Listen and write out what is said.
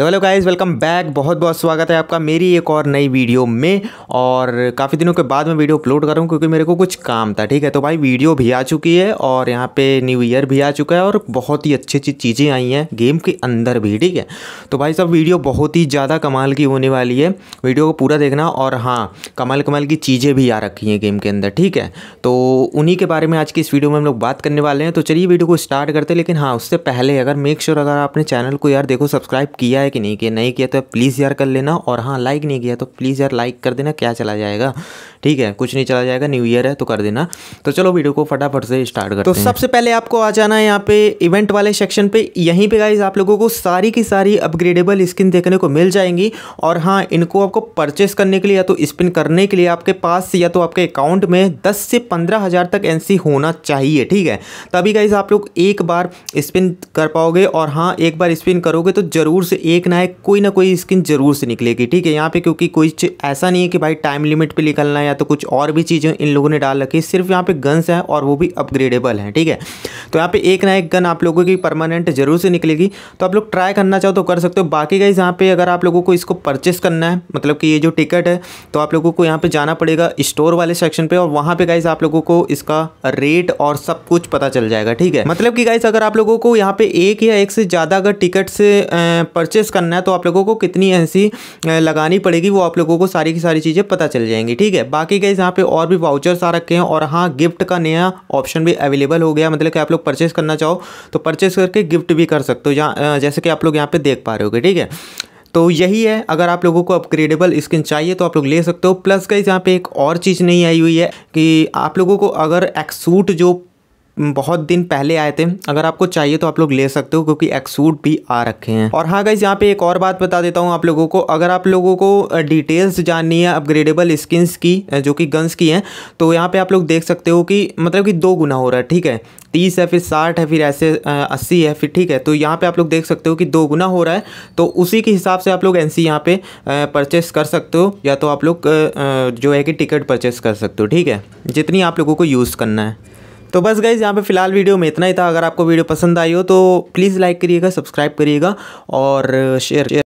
तो hello guys welcome back बहुत बहुत स्वागत है आपका मेरी एक और नई वीडियो में और काफ़ी दिनों के बाद मैं वीडियो अपलोड कर रहा हूँ क्योंकि मेरे को कुछ काम था ठीक है तो भाई वीडियो भी आ चुकी है और यहाँ पे न्यू ईयर भी आ चुका है और बहुत ही अच्छी अच्छी चीज़ें आई हैं गेम के अंदर भी ठीक है तो भाई सब वीडियो बहुत ही ज़्यादा कमाल की होने वाली है वीडियो को पूरा देखना और हाँ कमाल कमाल की चीज़ें भी आ रखी हैं गेम के अंदर ठीक है तो उन्हीं के बारे में आज की इस वीडियो में हम लोग बात करने वाले हैं तो चलिए वीडियो को स्टार्ट करते हैं लेकिन हाँ उससे पहले अगर मेक श्योर अगर आपने चैनल को यार देखो सब्सक्राइब किया है किया कि नहीं किया नहीं किया तो प्लीज़ यार कर लेना और हाँ लाइक नहीं किया तो प्लीज़ यार लाइक कर देना क्या चला जाएगा ठीक है कुछ नहीं चला जाएगा न्यू ईयर है तो कर देना तो चलो वीडियो को फटाफट से स्टार्ट करते तो सबसे पहले आपको आ जाना है यहाँ पे इवेंट वाले सेक्शन पे यहीं पे गाइज आप लोगों को सारी की सारी अपग्रेडेबल स्किन देखने को मिल जाएंगी और हाँ इनको आपको परचेस करने के लिए या तो स्पिन करने के लिए आपके पास या तो आपके अकाउंट में दस से पंद्रह हज़ार तक एन होना चाहिए ठीक है तभी गाइज आप लोग एक बार स्पिन कर पाओगे और हाँ एक बार स्पिन करोगे तो ज़रूर से एक एक ना एक कोई ना कोई स्किन ज़रूर से निकलेगी ठीक है यहाँ पे क्योंकि कोई ऐसा नहीं है कि भाई टाइम लिमिट पे निकलना है या तो कुछ और भी चीज़ें इन लोगों ने डाल रखी सिर्फ यहाँ पे गन्स हैं और वो भी अपग्रेडेबल हैं ठीक है तो यहाँ पे एक ना एक गन आप लोगों की परमानेंट ज़रूर से निकलेगी तो आप लोग ट्राई करना चाहो तो कर सकते हो बाकी गाइज यहाँ पे अगर आप लोगों को इसको परचेस करना है मतलब कि ये जो टिकट है तो आप लोगों को यहाँ पर जाना पड़ेगा स्टोर वाले सेक्शन पर और वहाँ पर गाइज आप लोगों को इसका रेट और सब कुछ पता चल जाएगा ठीक है मतलब कि गाइज अगर आप लोगों को यहाँ पे एक या एक से ज़्यादा अगर टिकट से परचेस परचेस करना है तो आप लोगों को कितनी ऐसी लगानी पड़ेगी वो आप लोगों को सारी की सारी चीज़ें पता चल जाएंगी ठीक है बाकी गई यहाँ पे और भी वाउचर्स आ रखे हैं और हाँ गिफ्ट का नया ऑप्शन भी अवेलेबल हो गया मतलब कि आप लोग परचेस करना चाहो तो परचेस करके गिफ्ट भी कर सकते हो जहाँ जैसे कि आप लोग यहाँ पर देख पा रहे हो ठीक है तो यही है अगर आप लोगों को अपग्रेडेबल स्किन चाहिए तो आप लोग ले सकते हो प्लस का इस यहाँ पे एक और चीज़ नहीं आई हुई है कि आप लोगों को अगर एक्सूट जो बहुत दिन पहले आए थे अगर आपको चाहिए तो आप लोग ले सकते हो क्योंकि एक्सूट भी आ रखे हैं और हाँ गाइज यहाँ पे एक और बात बता देता हूँ आप लोगों को अगर आप लोगों को डिटेल्स जाननी है अपग्रेडेबल स्किन्स की जो कि गन्स की हैं तो यहाँ पे आप लोग देख सकते हो कि मतलब कि दो गुना हो रहा है ठीक है तीस है फिर साठ है फिर ऐसे अस्सी है फिर ठीक है तो यहाँ पे आप लोग देख सकते हो कि दो गुना हो रहा है तो उसी के हिसाब से आप लोग एनसी सी यहाँ पे परचेस कर सकते हो या तो आप लोग जो है कि टिकट परचेस कर सकते हो ठीक है जितनी आप लोगों को यूज़ करना है तो बस गाइज़ यहाँ पे फिलहाल वीडियो में इतना ही था अगर आपको वीडियो पसंद आई हो तो प्लीज़ लाइक करिएगा सब्सक्राइब करिएगा और शेयर